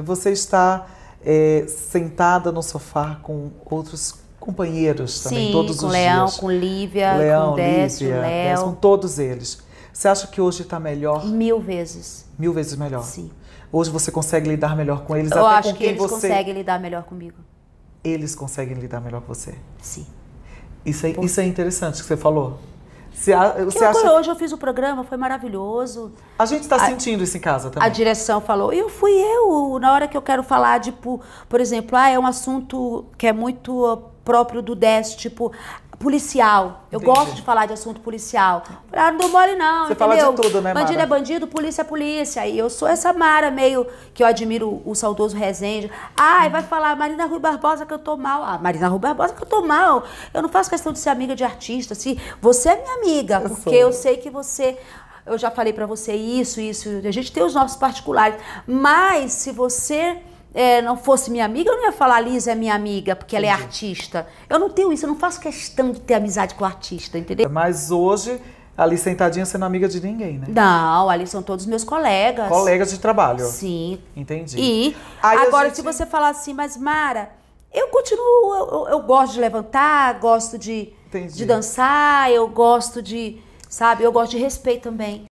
Você está é, sentada no sofá com outros companheiros também, Sim, todos os Leão, dias. com Lívia, Leão, com Décio, Lívia, Léo. Décio, com todos eles. Você acha que hoje está melhor? Mil vezes. Mil vezes melhor? Sim. Hoje você consegue lidar melhor com eles? Eu até acho com quem que eles você... conseguem lidar melhor comigo. Eles conseguem lidar melhor com você? Sim. Isso é, isso é interessante que você falou. Você, você acha... Hoje eu fiz o programa, foi maravilhoso. A gente está sentindo isso em casa também. A direção falou, eu fui eu, na hora que eu quero falar, tipo, por exemplo, ah, é um assunto que é muito próprio do dest tipo policial. Eu Entendi. gosto de falar de assunto policial. Ah, não dou mole não, Você entendeu? fala de tudo, né, Mara? Bandido é bandido, polícia é polícia. E eu sou essa Mara meio que eu admiro o saudoso Rezende. Ai, vai falar Marina Rui Barbosa que eu tô mal. Ah, Marina Rui Barbosa que eu tô mal. Eu não faço questão de ser amiga de artista, assim você é minha amiga, eu porque sou. eu sei que você eu já falei para você isso, isso, a gente tem os nossos particulares, mas se você é, não fosse minha amiga, eu não ia falar Lisa é minha amiga, porque ela é artista. Eu não tenho isso, eu não faço questão de ter amizade com o artista, entendeu? Mas hoje, ali sentadinha, você não é amiga de ninguém, né? Não, ali são todos meus colegas. Colegas de trabalho. Sim. Entendi. E Aí agora, gente... se você falar assim, mas Mara, eu continuo, eu, eu gosto de levantar, gosto de, de dançar, eu gosto de, sabe, eu gosto de respeito também.